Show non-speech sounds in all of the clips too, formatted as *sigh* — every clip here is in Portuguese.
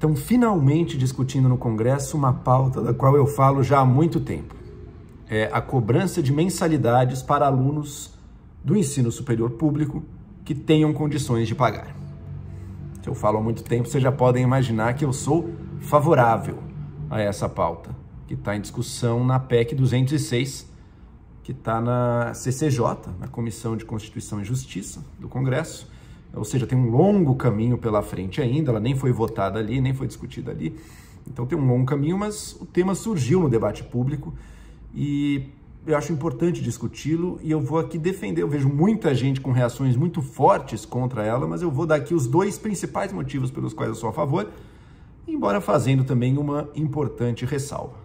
estão finalmente discutindo no Congresso uma pauta da qual eu falo já há muito tempo. É a cobrança de mensalidades para alunos do ensino superior público que tenham condições de pagar. Se eu falo há muito tempo, vocês já podem imaginar que eu sou favorável a essa pauta, que está em discussão na PEC 206, que está na CCJ, na Comissão de Constituição e Justiça do Congresso, ou seja, tem um longo caminho pela frente ainda, ela nem foi votada ali, nem foi discutida ali. Então tem um longo caminho, mas o tema surgiu no debate público e eu acho importante discuti-lo e eu vou aqui defender. Eu vejo muita gente com reações muito fortes contra ela, mas eu vou dar aqui os dois principais motivos pelos quais eu sou a favor, embora fazendo também uma importante ressalva.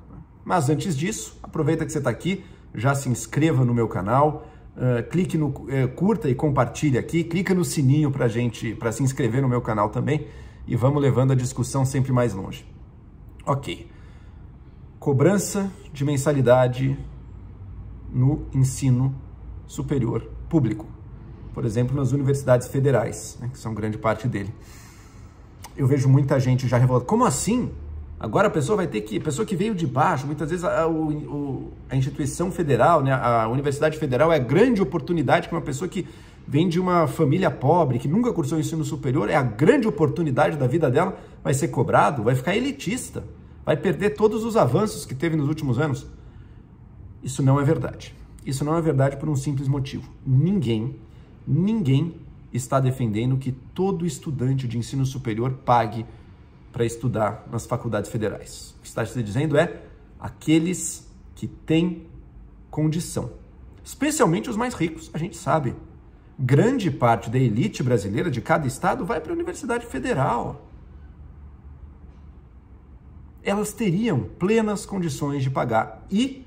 Mas antes disso, aproveita que você está aqui, já se inscreva no meu canal ah, clique no uh, curta e compartilhe aqui, clica no sininho para gente, para se inscrever no meu canal também e vamos levando a discussão sempre mais longe. Ok. Cobrança de mensalidade no ensino superior público, por exemplo, nas universidades federais, né, que são grande parte dele. Eu vejo muita gente já revoltada. Como assim? Agora a pessoa vai ter que, pessoa que veio de baixo, muitas vezes a, a instituição federal, né, a universidade federal é a grande oportunidade que uma pessoa que vem de uma família pobre, que nunca cursou ensino superior, é a grande oportunidade da vida dela, vai ser cobrado, vai ficar elitista, vai perder todos os avanços que teve nos últimos anos. Isso não é verdade. Isso não é verdade por um simples motivo. Ninguém, ninguém está defendendo que todo estudante de ensino superior pague para estudar nas faculdades federais. O que está te dizendo é aqueles que têm condição, especialmente os mais ricos, a gente sabe. Grande parte da elite brasileira de cada estado vai para a Universidade Federal. Elas teriam plenas condições de pagar. E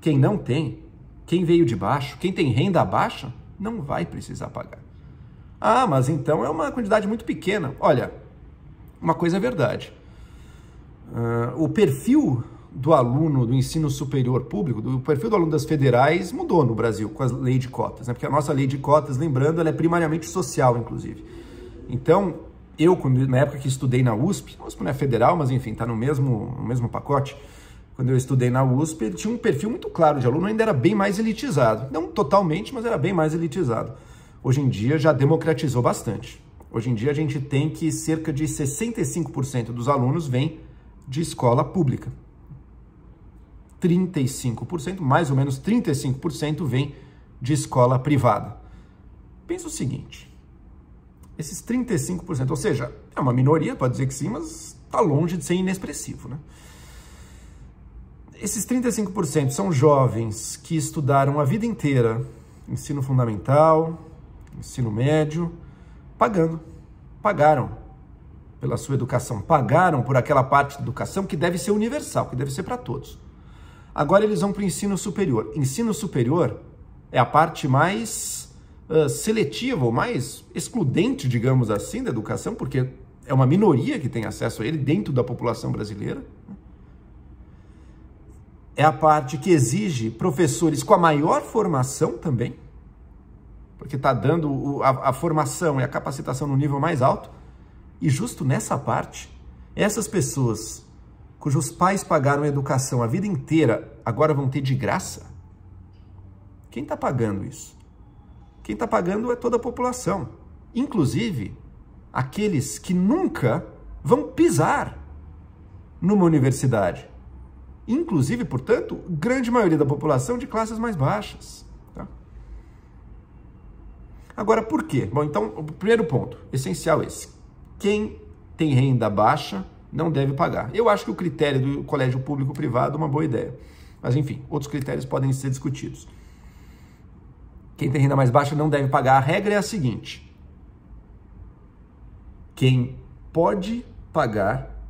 quem não tem, quem veio de baixo, quem tem renda baixa, não vai precisar pagar. Ah, mas então é uma quantidade muito pequena. Olha, uma coisa é verdade. Uh, o perfil do aluno do ensino superior público, do perfil do aluno das federais mudou no Brasil com a lei de cotas, né? porque a nossa lei de cotas, lembrando, ela é primariamente social, inclusive. Então, eu, quando, na época que estudei na USP, a USP não é federal, mas enfim, está no mesmo, no mesmo pacote, quando eu estudei na USP, ele tinha um perfil muito claro de aluno, ainda era bem mais elitizado. Não totalmente, mas era bem mais elitizado. Hoje em dia já democratizou bastante. Hoje em dia a gente tem que cerca de 65% dos alunos vêm de escola pública. 35%, mais ou menos 35% vem de escola privada. Pensa o seguinte, esses 35%, ou seja, é uma minoria, pode dizer que sim, mas está longe de ser inexpressivo, né? Esses 35% são jovens que estudaram a vida inteira ensino fundamental, ensino médio, pagando. Pagaram pela sua educação, pagaram por aquela parte de educação que deve ser universal, que deve ser para todos. Agora eles vão para o ensino superior. Ensino superior é a parte mais uh, seletiva, ou mais excludente, digamos assim, da educação, porque é uma minoria que tem acesso a ele dentro da população brasileira. É a parte que exige professores com a maior formação também porque está dando a, a formação e a capacitação no nível mais alto. E justo nessa parte, essas pessoas cujos pais pagaram a educação a vida inteira agora vão ter de graça? Quem está pagando isso? Quem está pagando é toda a população, inclusive aqueles que nunca vão pisar numa universidade. Inclusive, portanto, grande maioria da população de classes mais baixas. Agora, por quê? Bom, então, o primeiro ponto, essencial esse. Quem tem renda baixa não deve pagar. Eu acho que o critério do colégio público-privado é uma boa ideia. Mas, enfim, outros critérios podem ser discutidos. Quem tem renda mais baixa não deve pagar. A regra é a seguinte: quem pode pagar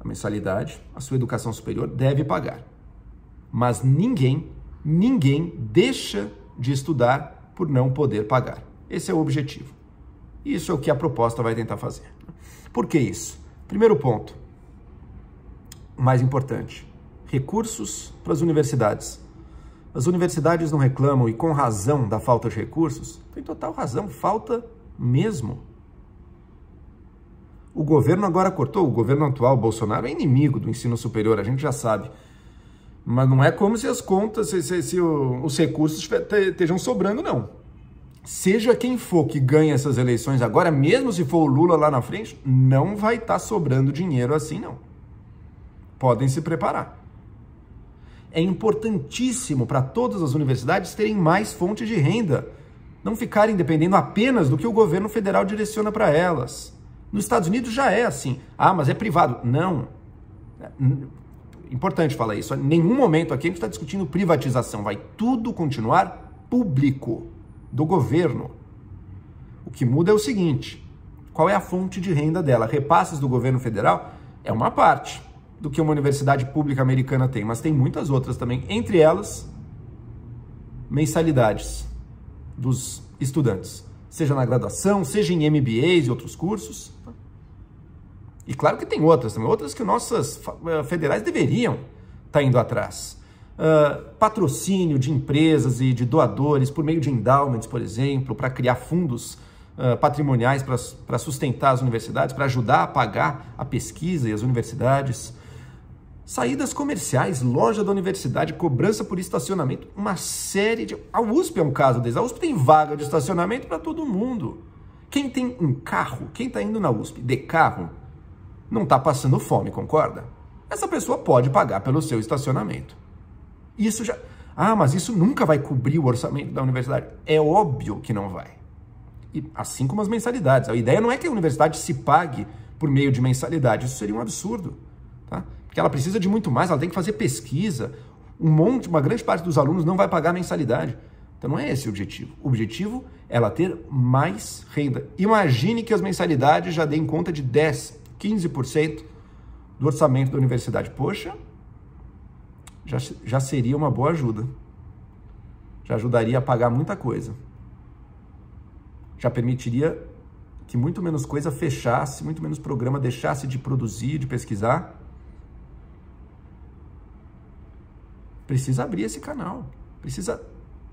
a mensalidade, a sua educação superior, deve pagar. Mas ninguém, ninguém deixa de estudar por não poder pagar. Esse é o objetivo. Isso é o que a proposta vai tentar fazer. Por que isso? Primeiro ponto, mais importante, recursos para as universidades. As universidades não reclamam, e com razão, da falta de recursos. Tem total razão, falta mesmo. O governo agora cortou, o governo atual, Bolsonaro, é inimigo do ensino superior, a gente já sabe. Mas não é como se as contas, se, se, se os recursos estejam sobrando, não seja quem for que ganha essas eleições agora, mesmo se for o Lula lá na frente, não vai estar tá sobrando dinheiro assim, não. Podem se preparar. É importantíssimo para todas as universidades terem mais fontes de renda, não ficarem dependendo apenas do que o governo federal direciona para elas. Nos Estados Unidos já é assim. Ah, mas é privado. Não. É, importante falar isso. Em nenhum momento aqui a gente está discutindo privatização. Vai tudo continuar público do governo. O que muda é o seguinte: qual é a fonte de renda dela? Repasses do governo federal é uma parte do que uma universidade pública americana tem, mas tem muitas outras também, entre elas mensalidades dos estudantes, seja na graduação, seja em MBAs e outros cursos. E claro que tem outras também, outras que nossas eh, federais deveriam estar tá indo atrás uh, patrocínio de empresas e de doadores por meio de endowments, por exemplo, para criar fundos uh, patrimoniais para sustentar as universidades, para ajudar a pagar a pesquisa e as universidades. Saídas comerciais, loja da universidade, cobrança por estacionamento, uma série de. A USP é um caso desse. A USP tem vaga de estacionamento para todo mundo. Quem tem um carro, quem está indo na USP de carro, não está passando fome, concorda? Essa pessoa pode pagar pelo seu estacionamento. Isso já. Ah, mas isso nunca vai cobrir o orçamento da universidade. É óbvio que não vai. E, assim como as mensalidades. A ideia não é que a universidade se pague por meio de mensalidade. Isso seria um absurdo. Tá? Porque ela precisa de muito mais, ela tem que fazer pesquisa. Um monte, uma grande parte dos alunos não vai pagar mensalidade. Então não é esse o objetivo. O objetivo é ela ter mais renda. Imagine que as mensalidades já deem conta de 10, 15% do orçamento da universidade. Poxa, já, já seria uma boa ajuda. Já ajudaria a pagar muita coisa. Já permitiria que muito menos coisa fechasse, muito menos programa deixasse de produzir, de pesquisar. Precisa abrir esse canal. Precisa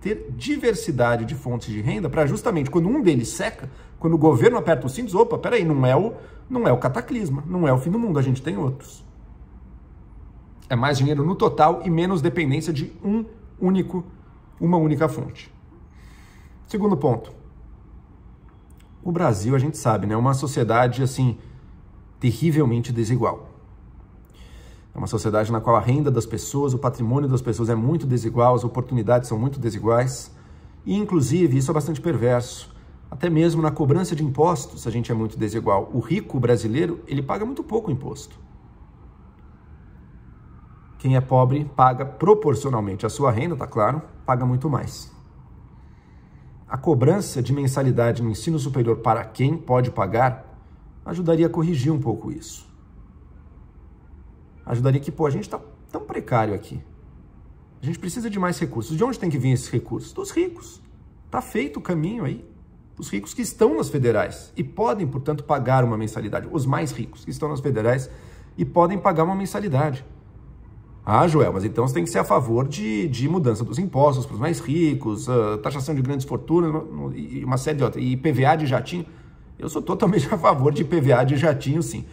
ter diversidade de fontes de renda para justamente quando um deles seca, quando o governo aperta os cintos, opa, peraí, não é o, não é o cataclisma, não é o fim do mundo, a gente tem outros. É mais dinheiro no total e menos dependência de um único, uma única fonte. Segundo ponto. O Brasil, a gente sabe, né, é uma sociedade assim terrivelmente desigual. É uma sociedade na qual a renda das pessoas, o patrimônio das pessoas é muito desigual, as oportunidades são muito desiguais. E, inclusive, isso é bastante perverso. Até mesmo na cobrança de impostos, a gente é muito desigual. O rico brasileiro, ele paga muito pouco imposto. Quem é pobre paga proporcionalmente à sua renda, tá claro, paga muito mais. A cobrança de mensalidade no ensino superior para quem pode pagar ajudaria a corrigir um pouco isso. Ajudaria que, pô, a gente está tão precário aqui. A gente precisa de mais recursos. De onde tem que vir esses recursos? Dos ricos. Tá feito o caminho aí. Os ricos que estão nas federais e podem, portanto, pagar uma mensalidade. Os mais ricos que estão nas federais e podem pagar uma mensalidade. Ah, Joel, mas então você tem que ser a favor de, de mudança dos impostos para os mais ricos, ah, taxação de grandes fortunas, e uma série de outras, e PVA de jatinho. Eu sou totalmente *laughs* a favor de PVA de jatinho, sim.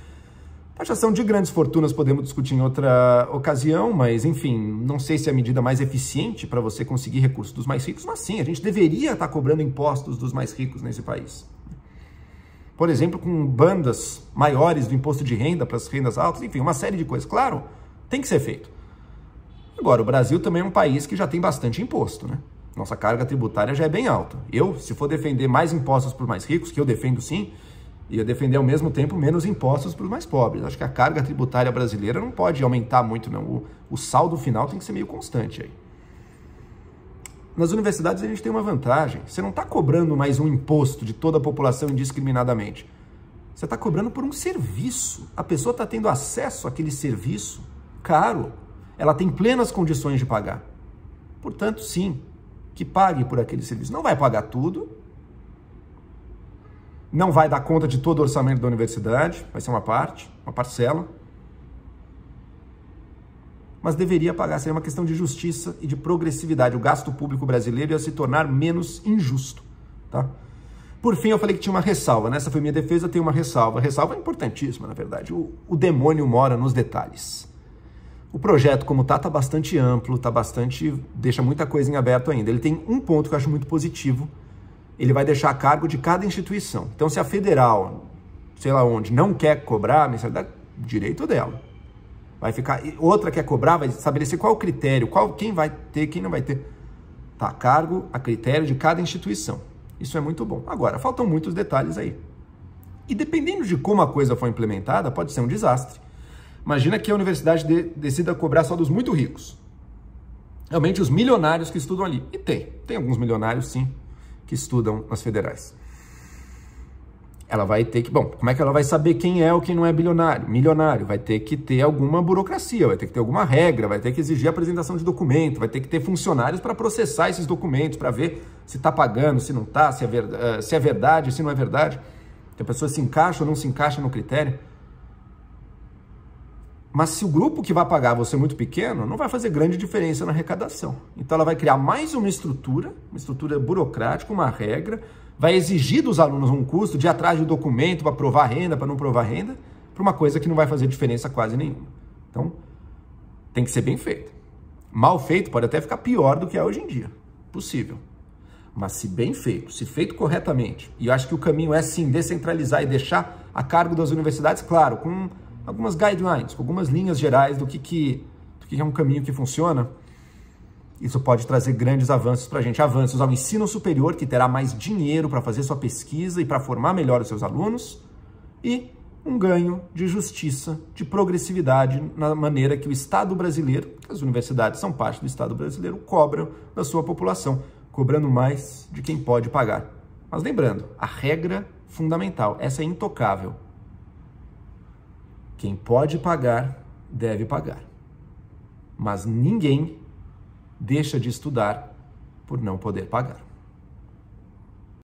Taxação de grandes fortunas podemos discutir em outra ocasião, mas enfim, não sei se é a medida mais eficiente para você conseguir recursos dos mais ricos, mas sim, a gente deveria estar tá cobrando impostos dos mais ricos nesse país. Por exemplo, com bandas maiores do imposto de renda para as rendas altas, enfim, uma série de coisas. Claro, tem que ser feito. Agora, o Brasil também é um país que já tem bastante imposto, né? Nossa carga tributária já é bem alta. Eu, se for defender mais impostos para os mais ricos, que eu defendo sim, ia defender ao mesmo tempo menos impostos para os mais pobres. Acho que a carga tributária brasileira não pode aumentar muito, não. O, o saldo final tem que ser meio constante aí. Nas universidades a gente tem uma vantagem. Você não está cobrando mais um imposto de toda a população indiscriminadamente. Você está cobrando por um serviço. A pessoa está tendo acesso àquele serviço caro ela tem plenas condições de pagar. Portanto, sim, que pague por aquele serviço. Não vai pagar tudo, não vai dar conta de todo o orçamento da universidade, vai ser uma parte, uma parcela, mas deveria pagar. Seria uma questão de justiça e de progressividade. O gasto público brasileiro ia se tornar menos injusto. Tá? Por fim, eu falei que tinha uma ressalva. Nessa foi minha defesa, tem uma ressalva. A ressalva é importantíssima, na verdade. O, o demônio mora nos detalhes o projeto, como está, está bastante amplo, tá bastante. deixa muita coisa em aberto ainda. Ele tem um ponto que eu acho muito positivo. Ele vai deixar a cargo de cada instituição. Então, se a federal, sei lá onde, não quer cobrar a mensalidade, direito dela. Vai ficar. outra quer cobrar, vai estabelecer qual o critério, qual quem vai ter, quem não vai ter. Está a cargo, a critério de cada instituição. Isso é muito bom. Agora, faltam muitos detalhes aí. E dependendo de como a coisa foi implementada, pode ser um desastre. Imagina que a universidade de, decida cobrar só dos muito ricos. Realmente os milionários que estudam ali. E tem, tem alguns milionários sim que estudam nas federais. Ela vai ter que, bom, como é que ela vai saber quem é ou quem não é bilionário? Milionário, vai ter que ter alguma burocracia, vai ter que ter alguma regra, vai ter que exigir apresentação de documento, vai ter que ter funcionários para processar esses documentos, para ver se está pagando, se não está, se, é eh, se é verdade, se não é verdade, se então, a pessoa se encaixa ou não se encaixa no critério. Mas se o grupo que vai pagar você é muito pequeno, não vai fazer grande diferença na arrecadação. Então ela vai criar mais uma estrutura, uma estrutura burocrática, uma regra, vai exigir dos alunos um custo de atrás de um documento para provar renda, para não provar renda, para uma coisa que não vai fazer diferença quase nenhuma. Então, tem que ser bem feito. Mal feito pode até ficar pior do que é hoje em dia. Possível. Mas se bem feito, se feito corretamente, e eu acho que o caminho é sim descentralizar e deixar a cargo das universidades, claro, com algumas guidelines, algumas linhas gerais do que, que, do que é um caminho que funciona. Isso pode trazer grandes avanços para a gente. Avanços ao ensino superior, que terá mais dinheiro para fazer sua pesquisa e para formar melhor os seus alunos, e um ganho de justiça, de progressividade na maneira que o Estado brasileiro, as universidades são parte do Estado brasileiro, cobram da sua população, cobrando mais de quem pode pagar. Mas lembrando, a regra fundamental, essa é intocável, quem pode pagar, deve pagar. Mas ninguém deixa de estudar por não poder pagar.